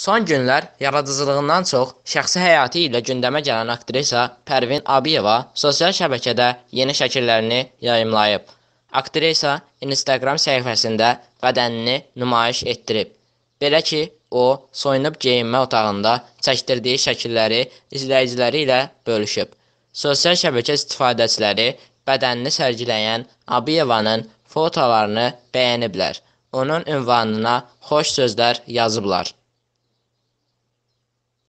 Son günlər yaradıcılığından çox şəxsi həyatı ilə gündəmə gələn aktrisa Pərvin Abiyeva sosial şəbəkədə yeni şəkillərini yayımlayıb. Aktrisa Instagram səhifəsində bədənini nümayiş etdirib. Belə ki, o soyunub geyinmə otağında çəkdirdiyi şəkilləri izləyiciləri ilə bölüşüb. Sosial şəbəkə istifadəçiləri bədənini sərgiləyən Abiyevanın fotolarını bəyəniblər. Onun ünvanına xoş sözlər yazıblar.